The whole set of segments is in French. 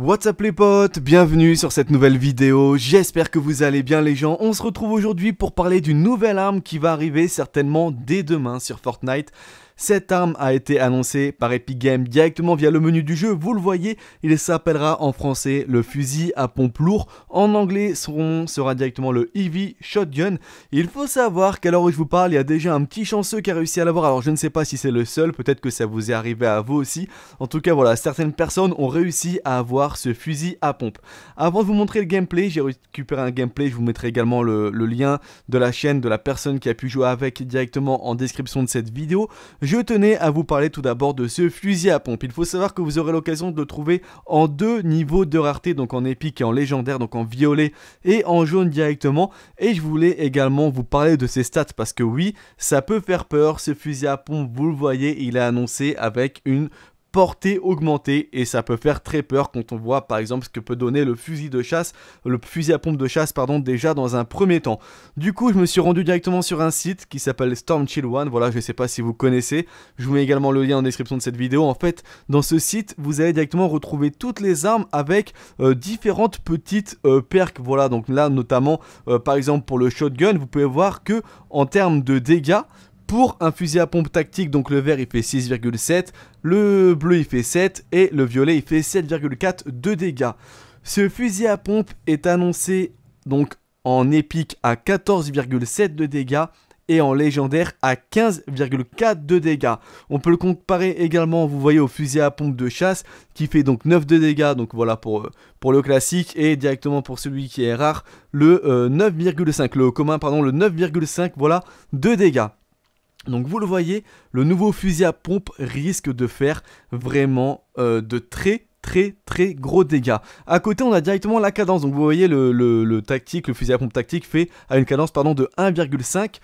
What's up les potes, bienvenue sur cette nouvelle vidéo, j'espère que vous allez bien les gens, on se retrouve aujourd'hui pour parler d'une nouvelle arme qui va arriver certainement dès demain sur Fortnite, cette arme a été annoncée par Epic Games directement via le menu du jeu, vous le voyez, il s'appellera en français le fusil à pompe lourd, en anglais son sera directement le Heavy Shotgun. Il faut savoir qu'à l'heure où je vous parle, il y a déjà un petit chanceux qui a réussi à l'avoir, alors je ne sais pas si c'est le seul, peut-être que ça vous est arrivé à vous aussi. En tout cas voilà, certaines personnes ont réussi à avoir ce fusil à pompe. Avant de vous montrer le gameplay, j'ai récupéré un gameplay, je vous mettrai également le, lien de la chaîne de la personne qui a pu jouer avec directement en description de cette vidéo. Je tenais à vous parler tout d'abord de ce fusil à pompe. Il faut savoir que vous aurez l'occasion de le trouver en deux niveaux de rareté, donc en épique et en légendaire, donc en violet et en jaune directement. Et je voulais également vous parler de ses stats parce que oui, ça peut faire peur. Ce fusil à pompe, vous le voyez, il est annoncé avec une portée augmentée et ça peut faire très peur quand on voit par exemple ce que peut donner le fusil de chasse, le fusil à pompe de chasse pardon déjà dans un premier temps. Du coup je me suis rendu directement sur un site qui s'appelle Storm Chill One, voilà je sais pas si vous connaissez, je vous mets également le lien en description de cette vidéo. En fait dans ce site vous allez directement retrouver toutes les armes avec euh, différentes petites euh, perques, voilà donc là notamment euh, par exemple pour le shotgun vous pouvez voir que en termes de dégâts pour un fusil à pompe tactique, donc le vert il fait 6,7, le bleu il fait 7 et le violet il fait 7,4 de dégâts. Ce fusil à pompe est annoncé donc en épique à 14,7 de dégâts et en légendaire à 15,4 de dégâts. On peut le comparer également, vous voyez, au fusil à pompe de chasse qui fait donc 9 de dégâts, donc voilà pour, euh, pour le classique, et directement pour celui qui est rare, le 9,5, euh, le commun, pardon, le 9,5, voilà, de dégâts. Donc vous le voyez, le nouveau fusil à pompe risque de faire vraiment euh, de très très très gros dégâts. À côté on a directement la cadence, donc vous voyez le, tactique, le fusil à pompe tactique fait à une cadence pardon, de 1,5.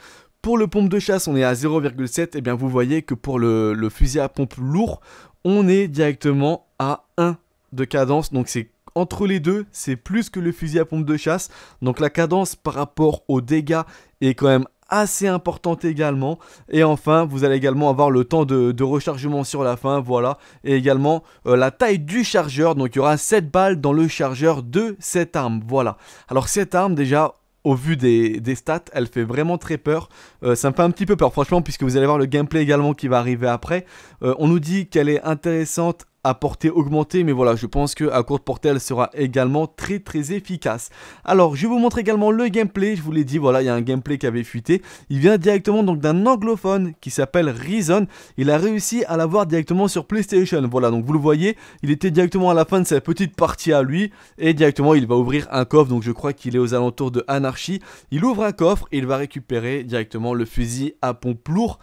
Pour le pompe de chasse on est à 0,7, et eh bien vous voyez que pour le, fusil à pompe lourd on est directement à 1 de cadence, donc c'est entre les deux, c'est plus que le fusil à pompe de chasse. Donc la cadence par rapport aux dégâts est quand même assez importante également. Et enfin, vous allez également avoir le temps de, rechargement sur la fin, voilà. Et également euh, la taille du chargeur, donc il y aura 7 balles dans le chargeur de cette arme, voilà. Alors cette arme déjà... Au vu des, stats, elle fait vraiment très peur. Euh, ça me fait un petit peu peur, franchement, puisque vous allez voir le gameplay également qui va arriver après. Euh, on nous dit qu'elle est intéressante à portée augmentée, mais voilà, je pense que à courte portée, elle sera également très très efficace. Alors, je vous montre également le gameplay, je vous l'ai dit, voilà, il y a un gameplay qui avait fuité. Il vient directement donc d'un anglophone qui s'appelle Reason. Il a réussi à l'avoir directement sur PlayStation, voilà, donc vous le voyez, il était directement à la fin de sa petite partie à lui, et directement, il va ouvrir un coffre, donc je crois qu'il est aux alentours de Anarchy. Il ouvre un coffre, et il va récupérer directement le fusil à pompe lourd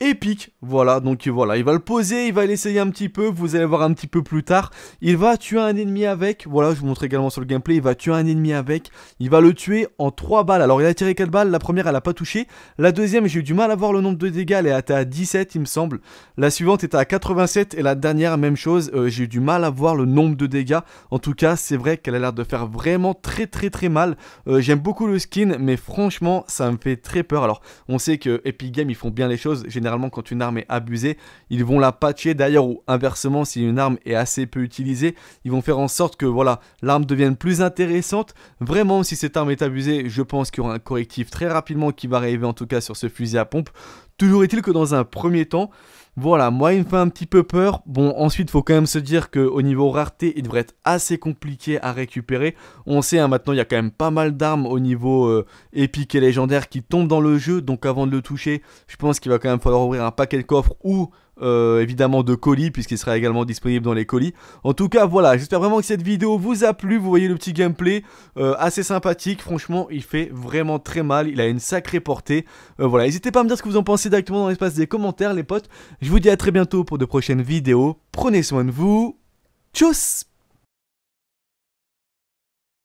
épique. Voilà, donc voilà, il va le poser, il va l'essayer un petit peu, vous allez voir un petit peu plus tard. Il va tuer un ennemi avec, voilà, je vous montre également sur le gameplay, il va tuer un ennemi avec, il va le tuer en 3 balles. Alors il a tiré 4 balles, la première elle a pas touché, la deuxième j'ai eu du mal à voir le nombre de dégâts, elle est à 17 il me semble, la suivante était à 87 et la dernière même chose, euh, j'ai eu du mal à voir le nombre de dégâts. En tout cas, c'est vrai qu'elle a l'air de faire vraiment très très très mal. Euh, j'aime beaucoup le skin, mais franchement, ça me fait très peur. Alors on sait que Epic Games ils font bien les choses, généralement généralement quand une arme est abusée, ils vont la patcher d'ailleurs ou inversement si une arme est assez peu utilisée, ils vont faire en sorte que voilà, l'arme devienne plus intéressante. Vraiment si cette arme est abusée, je pense qu'il y aura un correctif très rapidement qui va arriver en tout cas sur ce fusil à pompe. Toujours est-il que dans un premier temps, voilà, moi il me fait un petit peu peur. Bon, ensuite, faut quand même se dire qu'au niveau rareté, il devrait être assez compliqué à récupérer. On sait, hein, maintenant, il y a quand même pas mal d'armes au niveau euh, épique et légendaire qui tombent dans le jeu. Donc avant de le toucher, je pense qu'il va quand même falloir ouvrir un paquet de coffres ou euh, évidemment de colis puisqu'il sera également disponible dans les colis. En tout cas voilà, j'espère vraiment que cette vidéo vous a plu, vous voyez le petit gameplay euh, assez sympathique, franchement il fait vraiment très mal, il a une sacrée portée. Euh, voilà, n'hésitez pas à me dire ce que vous en pensez directement dans l'espace des commentaires les potes, je vous dis à très bientôt pour de prochaines vidéos, prenez soin de vous, tchuss